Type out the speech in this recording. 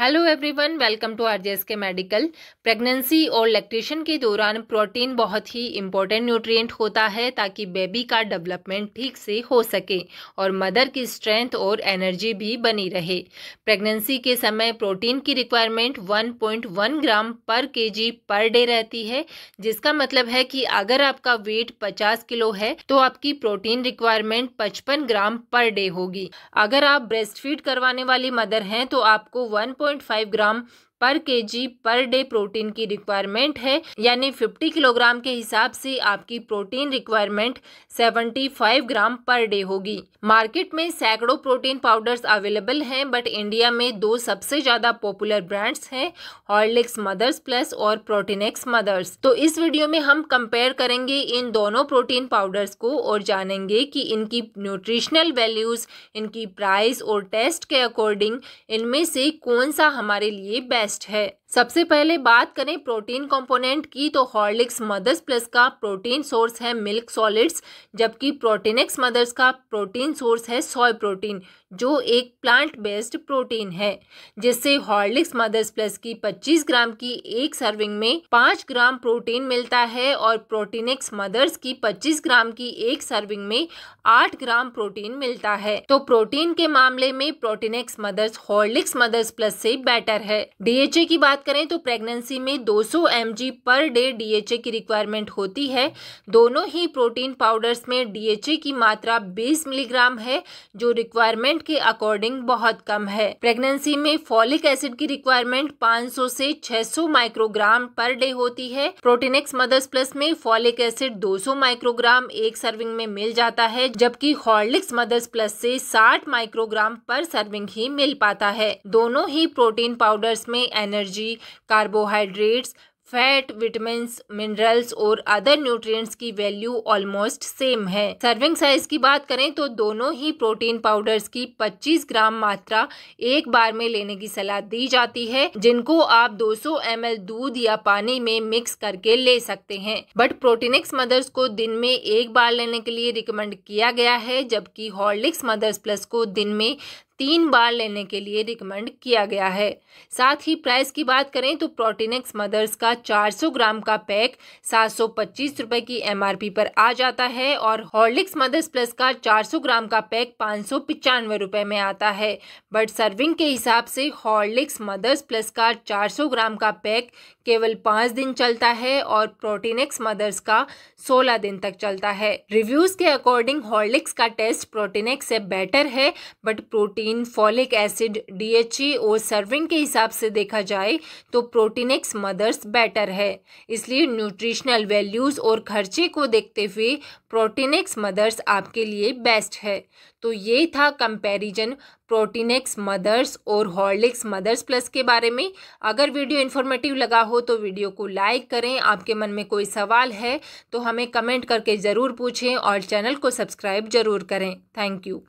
hello everyone welcome to RJS के medical pregnancy और lactation के दौरान प्रोटीन बहुत ही इम्पोर्टेंट न्यूट्रिएंट होता है ताकि बेबी का डेवलपमेंट ठीक से हो सके और मदर की स्ट्रेंथ और एनर्जी भी बनी रहे प्रेगनेंसी के समय प्रोटीन की रिक्वायरमेंट 1.1 ग्राम पर केजी पर डे रहती है जिसका मतलब है कि अगर आपका वेट पचास किलो है तो आपकी प्रोटीन रिक्वायरमेंट पचपन ग्राम पर डे होगी अगर आप ब्रेस्ट फीड करवाने वाली मदर हैं तो आपको वन 1.5 gram पर के जी पर डे प्रोटीन की रिक्वायरमेंट है यानी 50 किलोग्राम के हिसाब से आपकी प्रोटीन रिक्वायरमेंट 75 ग्राम पर डे होगी मार्केट में सैकड़ों प्रोटीन पाउडर्स अवेलेबल हैं बट इंडिया में दो सबसे ज़्यादा पॉपुलर ब्रांड्स हैं हॉर्लिक्स मदर्स प्लस और एक्स मदर्स तो इस वीडियो में हम कंपेयर करेंगे इन दोनों प्रोटीन पाउडर्स को और जानेंगे की इनकी न्यूट्रिशनल वैल्यूज़ इनकी प्राइस और टेस्ट के अकॉर्डिंग इनमें से कौन सा हमारे लिए बेस्ट hit सबसे पहले बात करें प्रोटीन कंपोनेंट की तो हॉर्लिक्स मदर्स प्लस का प्रोटीन सोर्स है मिल्क सॉलिड्स जबकि प्रोटीनेक्स मदर्स का प्रोटीन सोर्स है सॉय प्रोटीन जो एक प्लांट बेस्ड प्रोटीन है जिससे हॉर्लिक्स मदर्स प्लस की 25 ग्राम की एक सर्विंग में 5 ग्राम प्रोटीन मिलता है और प्रोटीनेक्स मदर्स की 25 ग्राम की एक सर्विंग में 8 ग्राम प्रोटीन मिलता है तो प्रोटीन के मामले में Protinex mothers Horlicks mothers plus से बेटर है डीएचए की बात बात करें तो प्रेगनेंसी में 200 सौ पर डे डीएचए की रिक्वायरमेंट होती है दोनों ही प्रोटीन पाउडर्स में डीएचए की मात्रा 20 मिलीग्राम है जो रिक्वायरमेंट के अकॉर्डिंग बहुत कम है प्रेगनेंसी में फॉलिक एसिड की रिक्वायरमेंट 500 से 600 माइक्रोग्राम पर डे होती है प्रोटीनिक्स मदर्स प्लस में फॉलिक एसिड दो माइक्रोग्राम एक सर्विंग में मिल जाता है जबकि हॉर्लिक्स मदर्स प्लस से साठ माइक्रोग्राम पर सर्विंग ही मिल पाता है दोनों ही प्रोटीन पाउडर्स में energy energy carbohydrates fat vitamin minerals और अदर न्यूट्रिएंट्स की वैल्यू ऑलमोस्ट सेम है सर्विंग साइज की बात करें तो दोनों ही प्रोटीन पाउडर्स की 25 ग्राम मात्रा एक बार में लेने की सलाह दी जाती है जिनको आप 200 एम दूध या पानी में मिक्स करके ले सकते हैं बट प्रोटीनिक्स मदर्स को दिन में एक बार लेने के लिए रिकमेंड किया गया है जबकि हॉर्लिक्स मदर्स प्लस को दिन में तीन बार लेने के लिए रिकमेंड किया गया है साथ ही प्राइस की बात करें तो प्रोटीनेक्स मदर्स का 400 ग्राम का पैक सात सौ रुपए की एमआरपी पर आ जाता है और हॉर्लिक्स मदर्स प्लस का 400 ग्राम का पैक पाँच सौ रुपए में आता है बट सर्विंग के हिसाब से हॉर्लिक्स मदर्स प्लस का 400 ग्राम का पैक केवल पाँच दिन चलता है और प्रोटीनेक्स मदर्स का सोलह दिन तक चलता है रिव्यूज के अकॉर्डिंग हॉर्लिक्स का टेस्ट प्रोटीनेक्स से बेटर है but protein folic acid DHA और सर्विंग के हिसाब से देखा जाए तो प्रोटीनेक्स मदर्स बेटर है इसलिए न्यूट्रिशनल वैल्यूज और खर्चे को देखते हुए प्रोटीनेक्स मदर्स आपके लिए बेस्ट है तो ये था कंपैरिजन प्रोटीनेक्स मदर्स और हॉर्लिक्स मदर्स प्लस के बारे में अगर वीडियो इन्फॉर्मेटिव लगा हो तो वीडियो को लाइक करें आपके मन में कोई सवाल है तो हमें कमेंट करके ज़रूर पूछें और चैनल को सब्सक्राइब ज़रूर करें थैंक यू